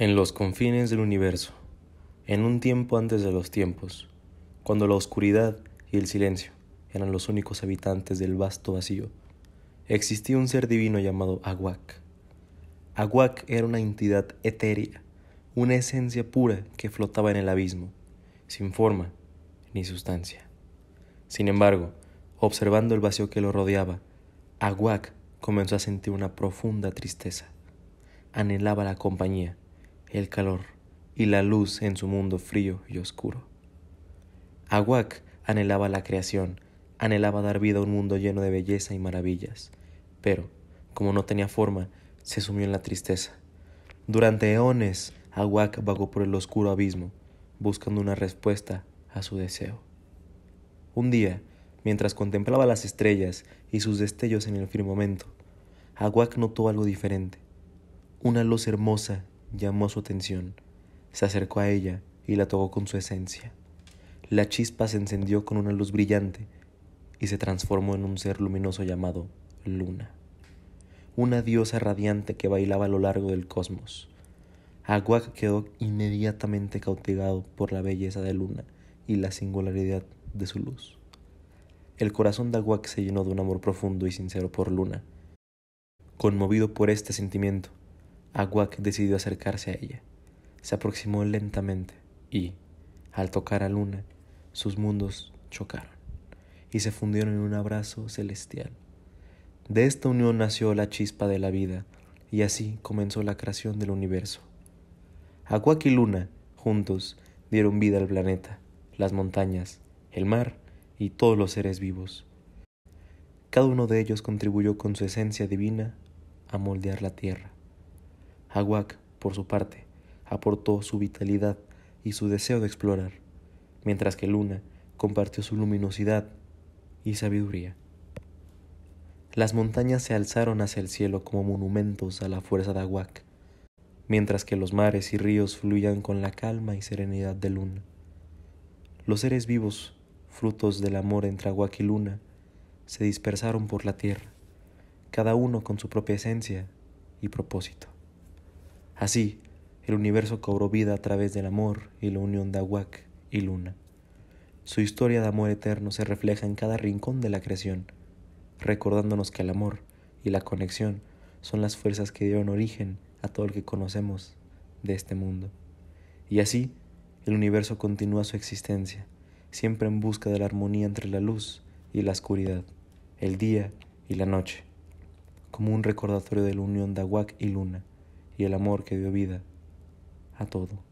En los confines del universo, en un tiempo antes de los tiempos, cuando la oscuridad y el silencio eran los únicos habitantes del vasto vacío, existía un ser divino llamado Aguac. Aguac era una entidad etérea, una esencia pura que flotaba en el abismo, sin forma ni sustancia. Sin embargo, observando el vacío que lo rodeaba, Aguac comenzó a sentir una profunda tristeza. Anhelaba la compañía el calor y la luz en su mundo frío y oscuro. Aguac anhelaba la creación, anhelaba dar vida a un mundo lleno de belleza y maravillas, pero, como no tenía forma, se sumió en la tristeza. Durante eones, Aguac vagó por el oscuro abismo, buscando una respuesta a su deseo. Un día, mientras contemplaba las estrellas y sus destellos en el firmamento, Aguac notó algo diferente, una luz hermosa llamó su atención. Se acercó a ella y la tocó con su esencia. La chispa se encendió con una luz brillante y se transformó en un ser luminoso llamado Luna, una diosa radiante que bailaba a lo largo del cosmos. Aguac quedó inmediatamente cautivado por la belleza de Luna y la singularidad de su luz. El corazón de Aguac se llenó de un amor profundo y sincero por Luna. Conmovido por este sentimiento, Aguac decidió acercarse a ella. Se aproximó lentamente y, al tocar a Luna, sus mundos chocaron y se fundieron en un abrazo celestial. De esta unión nació la chispa de la vida y así comenzó la creación del universo. Aguac y Luna, juntos, dieron vida al planeta, las montañas, el mar y todos los seres vivos. Cada uno de ellos contribuyó con su esencia divina a moldear la tierra. Aguac, por su parte, aportó su vitalidad y su deseo de explorar, mientras que Luna compartió su luminosidad y sabiduría. Las montañas se alzaron hacia el cielo como monumentos a la fuerza de Aguac, mientras que los mares y ríos fluían con la calma y serenidad de Luna. Los seres vivos, frutos del amor entre Aguac y Luna, se dispersaron por la tierra, cada uno con su propia esencia y propósito. Así, el universo cobró vida a través del amor y la unión de Aguac y Luna. Su historia de amor eterno se refleja en cada rincón de la creación, recordándonos que el amor y la conexión son las fuerzas que dieron origen a todo lo que conocemos de este mundo. Y así, el universo continúa su existencia, siempre en busca de la armonía entre la luz y la oscuridad, el día y la noche, como un recordatorio de la unión de Aguac y Luna y el amor que dio vida a todo.